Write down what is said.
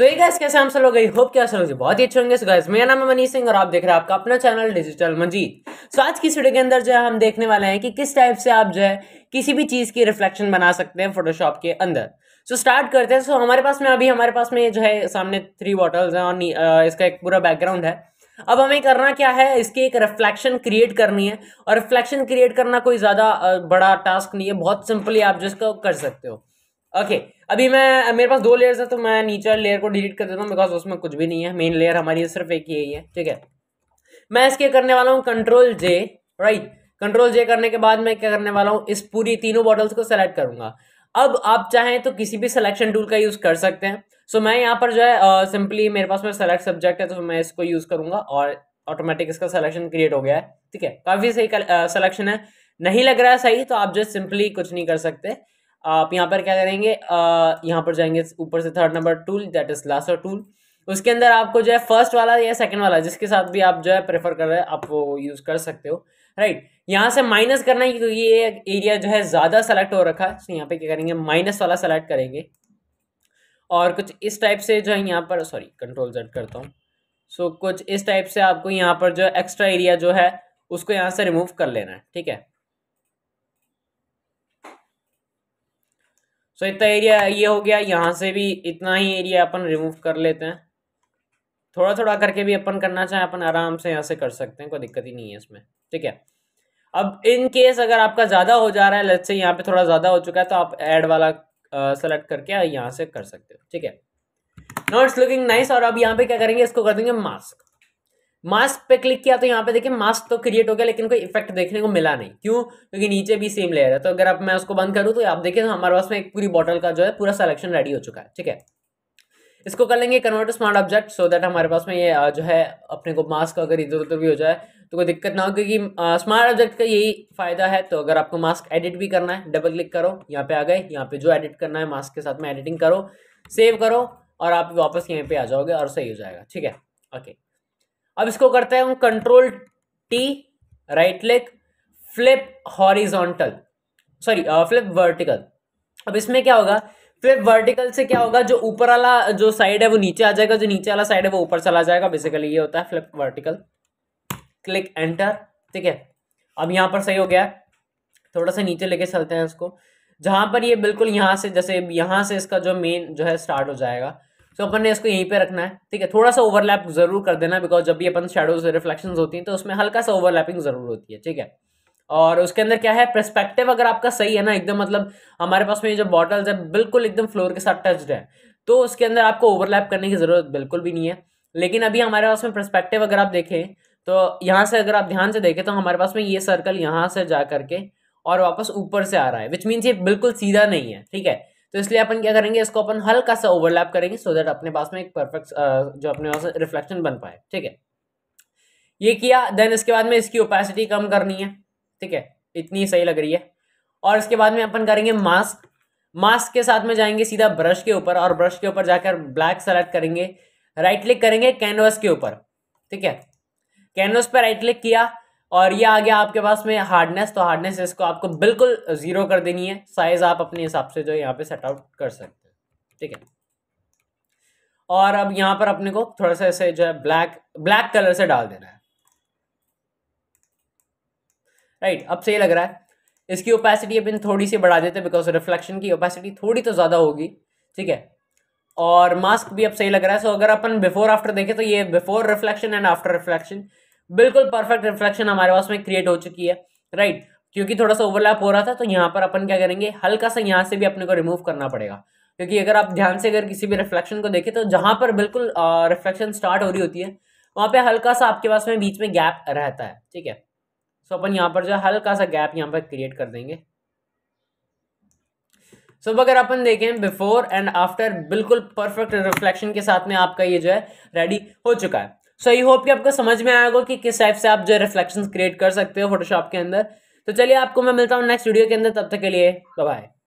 सो ये गैस कैसे हम सब लोग होप क्या समझे बहुत ही अच्छे होंगे सो गैस मेरा नाम है मनीष सिंह और आप देख रहे हैं आपका अपना चैनल डिजिटल मजीद सो आज की वीडियो के अंदर जो है हम देखने वाले हैं कि किस टाइप से आप जो है किसी भी चीज़ की रिफ्लेक्शन बना सकते हैं फोटोशॉप के अंदर सो so, स्टार्ट करते हैं सो so, हमारे पास में अभी हमारे पास में जो है सामने थ्री बॉटल्स हैं और इसका एक पूरा बैकग्राउंड है अब हमें करना क्या है इसकी एक रिफ्लेक्शन क्रिएट करनी है और रिफ्लेक्शन क्रिएट करना कोई ज़्यादा बड़ा टास्क नहीं है बहुत सिंपली आप जो कर सकते हो ओके okay, अभी मैं मेरे पास दो लेयर्स है तो मैं नीचे लेयर को डिलीट कर देता हूँ बिकॉज उसमें कुछ भी नहीं है मेन लेयर हमारी तो सिर्फ एक ही है ठीक है मैं इसके करने वाला हूँ control J right control J करने के बाद मैं क्या करने वाला हूँ इस पूरी तीनों बॉटल्स को सेलेक्ट करूंगा अब आप चाहें तो किसी भी सिलेक्शन टूल का यूज़ कर सकते हैं सो so, मैं यहाँ पर जो है सिंपली uh, मेरे पास में सेलेक्ट सब्जेक्ट है तो मैं इसको यूज़ करूंगा और ऑटोमेटिक इसका सिलेक्शन क्रिएट हो गया है ठीक है काफ़ी सही सिलेक्शन uh, है नहीं लग रहा है सही तो आप जो सिंपली कुछ नहीं कर सकते आप यहाँ पर क्या करेंगे यहाँ पर जाएंगे ऊपर से third number tool that is lasso tool उसके अंदर आपको जो है फर्स्ट वाला या सेकंड वाला जिसके साथ भी आप जो है प्रेफर कर रहे हैं आप वो यूज़ कर सकते हो राइट यहाँ से माइनस करना है क्योंकि ये एरिया जो है ज़्यादा सेलेक्ट हो रखा है तो यहाँ पे क्या करेंगे माइनस वाला सेलेक्ट करेंगे और कुछ इस टाइप से जो है यहाँ पर सॉरी कंट्रोल जेड करता हूँ सो so, कुछ इस टाइप से आपको यहाँ पर जो एक्स्ट्रा एरिया जो है उसको यहाँ से रिमूव कर लेना है ठीक है सो so, इतना एरिया ये हो गया यहाँ से भी इतना ही एरिया अपन रिमूव कर लेते हैं थोड़ा थोड़ा करके भी अपन करना चाहें अपन आराम से यहाँ से कर सकते हैं कोई दिक्कत ही नहीं है इसमें ठीक है अब इन केस अगर आपका ज़्यादा हो जा रहा है लेट से यहाँ पे थोड़ा ज़्यादा हो चुका है तो आप ऐड वाला सेलेक्ट करके यहाँ से कर सकते हो ठीक है नॉट्स लुकिंग नाइस और अब यहाँ पे क्या करेंगे इसको कर देंगे मास्क मास्क पे क्लिक किया तो यहाँ पे देखिए मास्क तो क्रिएट हो गया लेकिन कोई इफेक्ट देखने को मिला नहीं क्यों क्योंकि नीचे भी सेम लेयर है तो अगर आप मैं उसको बंद करूँ तो आप देखिए तो हमारे पास में एक पूरी बॉटल का जो है पूरा सलेक्शन रेडी हो चुका है ठीक है इसको कर लेंगे convert smart object so that हमारे पास में ये जो है अपने को मास्क अगर इधर उधर भी हो जाए तो कोई दिक्कत ना हो क्योंकि स्मार्ट ऑब्जेक्ट का यही फायदा है तो अगर आपको मास्क एडिट भी करना है डबल क्लिक करो यहाँ पे आ गए यहाँ पे जो एडिट करना है मास्क के साथ में एडिटिंग करो सेव करो और आप वापस यहीं पे आ जाओगे और सही हो जाएगा ठीक है ओके अब इसको करते हैं हम कंट्रोल टी राइट लेग flip horizontal sorry flip vertical अब इसमें क्या होगा फ्लिप वर्टिकल से क्या होगा जो ऊपर वाला जो साइड है वो नीचे आ जाएगा जो नीचे वाला साइड है वो ऊपर चला जाएगा बेसिकली ये होता है फ्लिप वर्टिकल क्लिक एंटर ठीक है अब यहां पर सही हो गया थोड़ा सा नीचे लेके चलते हैं इसको जहां पर ये बिल्कुल यहां से जैसे यहां से इसका जो मेन जो है स्टार्ट हो जाएगा तो अपन ने इसको यहीं पे रखना है ठीक है थोड़ा सा ओवरलैप जरूर कर देना बिकॉज जब भी अपन शेडोज रिफ्लेक्शन होती हैं तो उसमें हल्का सा ओवरलैपिंग जरूर होती है ठीक है और उसके अंदर क्या है परस्पेक्टिव अगर आपका सही है ना एकदम मतलब हमारे पास में ये जो बॉटल्स है बिल्कुल एकदम फ्लोर के साथ टच्ड है तो उसके अंदर आपको ओवरलैप करने की ज़रूरत बिल्कुल भी नहीं है लेकिन अभी हमारे पास में प्रस्पेक्टिव अगर आप देखें तो यहाँ से अगर आप ध्यान से देखें तो हमारे पास में ये सर्कल यहाँ से जा करके और वापस ऊपर से आ रहा है विच मीन्स ये बिल्कुल सीधा नहीं है ठीक है तो इसलिए अपन क्या करेंगे इसको अपन हल्का सा ओवरलैप करेंगे सो दैट अपने पास में एक परफेक्ट जो अपने पास रिफ्लेक्शन बन पाए ठीक है ये किया देन इसके बाद में इसकी ओपेसिटी कम करनी है ठीक है इतनी सही लग रही है और इसके बाद में अपन करेंगे मास्क मास्क के साथ में जाएंगे सीधा ब्रश के ऊपर और ब्रश के ऊपर जाकर ब्लैक सेलेक्ट करेंगे राइट क्लिक करेंगे कैनवस के ऊपर ठीक है कैनवस पर राइट क्लिक किया और ये आ गया आपके पास में हार्डनेस तो हार्डनेस इसको आपको बिल्कुल ज़ीरो कर देनी है साइज़ आप अपने हिसाब से जो यहाँ पे सेट आउट कर सकते हैं ठीक है और अब यहाँ पर अपने को थोड़ा सा ऐसे जो है ब्लैक ब्लैक कलर से डाल देना है राइट अब सही लग रहा है इसकी ओपेसिटी अपन थोड़ी सी बढ़ा देते बिकॉज रिफ्लेक्शन की ओपेसिटी थोड़ी तो ज़्यादा होगी ठीक है और मास्क भी अब सही लग रहा है सो so, अगर अपन बिफोर आफ्टर देखें तो ये before reflection and after reflection बिल्कुल परफेक्ट रिफ्लेक्शन हमारे पास में क्रिएट हो चुकी है राइट क्योंकि थोड़ा सा ओवरलैप हो रहा था तो यहाँ पर अपन क्या करेंगे हल्का सा यहाँ से भी अपने को रिमूव करना पड़ेगा क्योंकि अगर आप ध्यान से अगर किसी भी रिफ्लेक्शन को देखें तो जहाँ पर बिल्कुल रिफ्लेक्शन स्टार्ट हो रही होती है वहाँ पर हल्का सा आपके पास में बीच में गैप रहता है ठीक है सो अपन यहाँ पर जो हल्का सा गैप यहाँ पर क्रिएट कर देंगे सो so, अगर अपन देखें बिफोर एंड आफ्टर बिल्कुल परफेक्ट रिफ्लेक्शन के साथ में आपका ये जो है रेडी हो चुका है सो आई होप कि आपको समझ में आएगा कि किस टाइप से आप जो रिफ्लेक्शन क्रिएट कर सकते हो फोटोशॉप के अंदर तो चलिए आपको मैं मिलता हूँ नेक्स्ट वीडियो के अंदर तब तक के लिए बाय